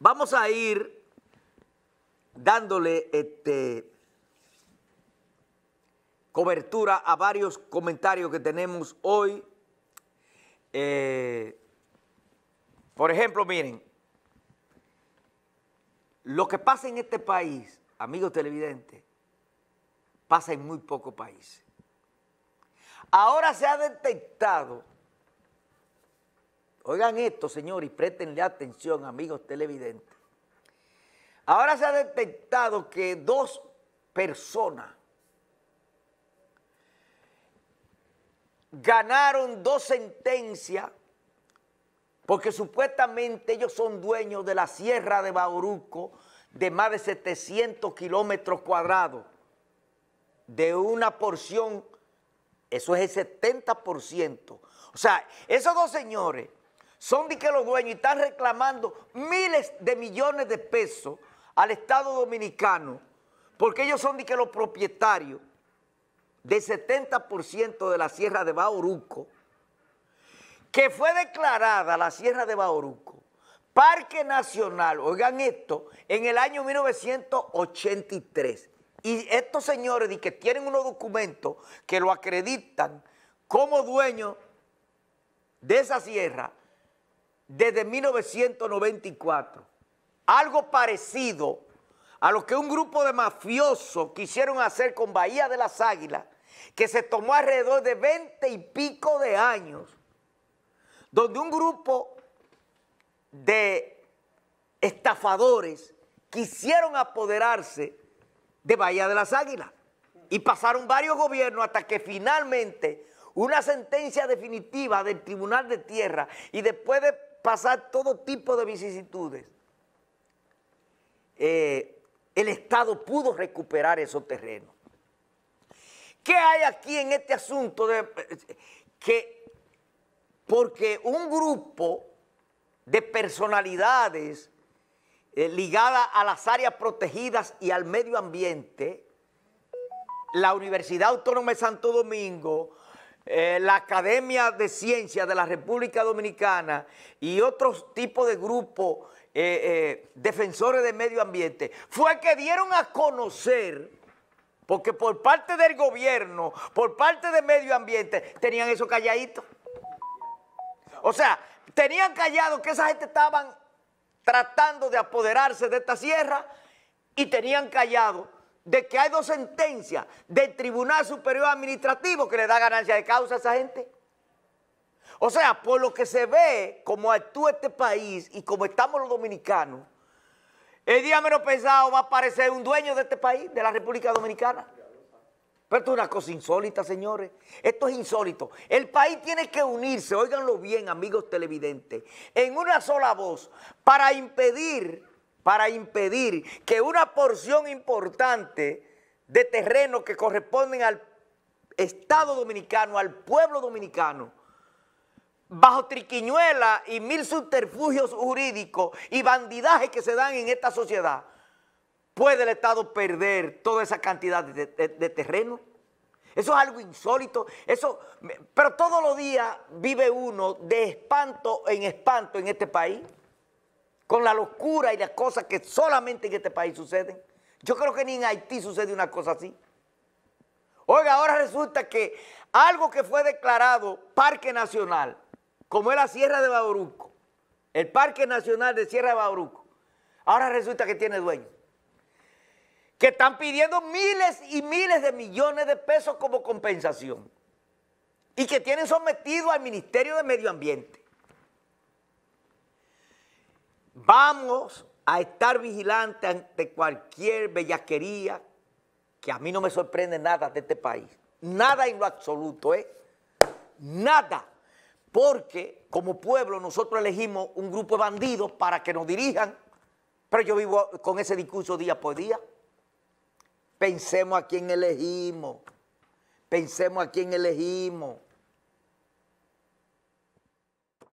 Vamos a ir dándole este, cobertura a varios comentarios que tenemos hoy. Eh, por ejemplo, miren, lo que pasa en este país, amigos televidentes, pasa en muy pocos países. Ahora se ha detectado Oigan esto, señor, y préstenle atención, amigos televidentes. Ahora se ha detectado que dos personas ganaron dos sentencias porque supuestamente ellos son dueños de la sierra de Bauruco de más de 700 kilómetros cuadrados, de una porción, eso es el 70%. O sea, esos dos señores son de que los dueños y están reclamando miles de millones de pesos al Estado Dominicano porque ellos son de que los propietarios del 70% de la Sierra de Bauruco, que fue declarada la Sierra de Bauruco Parque Nacional, oigan esto, en el año 1983. Y estos señores de que tienen unos documentos que lo acreditan como dueño de esa sierra, desde 1994. Algo parecido a lo que un grupo de mafiosos quisieron hacer con Bahía de las Águilas, que se tomó alrededor de 20 y pico de años, donde un grupo de estafadores quisieron apoderarse de Bahía de las Águilas. Y pasaron varios gobiernos hasta que finalmente una sentencia definitiva del Tribunal de Tierra y después de pasar todo tipo de vicisitudes. Eh, el Estado pudo recuperar esos terrenos. ¿Qué hay aquí en este asunto? De, que porque un grupo de personalidades eh, ligadas a las áreas protegidas y al medio ambiente, la Universidad Autónoma de Santo Domingo eh, la Academia de Ciencias de la República Dominicana y otros tipos de grupos eh, eh, defensores de medio ambiente, fue que dieron a conocer, porque por parte del gobierno, por parte de medio ambiente, tenían eso calladito. O sea, tenían callado que esa gente estaban tratando de apoderarse de esta sierra y tenían callado de que hay dos sentencias del Tribunal Superior Administrativo que le da ganancia de causa a esa gente. O sea, por lo que se ve, como actúa este país y como estamos los dominicanos, el día menos pensado va a aparecer un dueño de este país, de la República Dominicana. Pero esto es una cosa insólita, señores. Esto es insólito. El país tiene que unirse, óiganlo bien, amigos televidentes, en una sola voz para impedir para impedir que una porción importante de terreno que corresponden al Estado dominicano, al pueblo dominicano, bajo triquiñuela y mil subterfugios jurídicos y bandidajes que se dan en esta sociedad, ¿puede el Estado perder toda esa cantidad de, terreno? Eso es algo insólito, eso, pero todos los días vive uno de espanto en espanto en este país con la locura y las cosas que solamente en este país suceden. Yo creo que ni en Haití sucede una cosa así. Oiga, ahora resulta que algo que fue declarado Parque Nacional, como es la Sierra de Bauruco, el Parque Nacional de Sierra de Bauruco, ahora resulta que tiene dueño. Que están pidiendo miles y miles de millones de pesos como compensación. Y que tienen sometido al Ministerio de Medio Ambiente. Vamos a estar vigilantes ante cualquier bellaquería, que a mí no me sorprende nada de este país. Nada en lo absoluto, ¿eh? Nada. Porque como pueblo nosotros elegimos un grupo de bandidos para que nos dirijan, pero yo vivo con ese discurso día por día. Pensemos a quién elegimos. Pensemos a quién elegimos.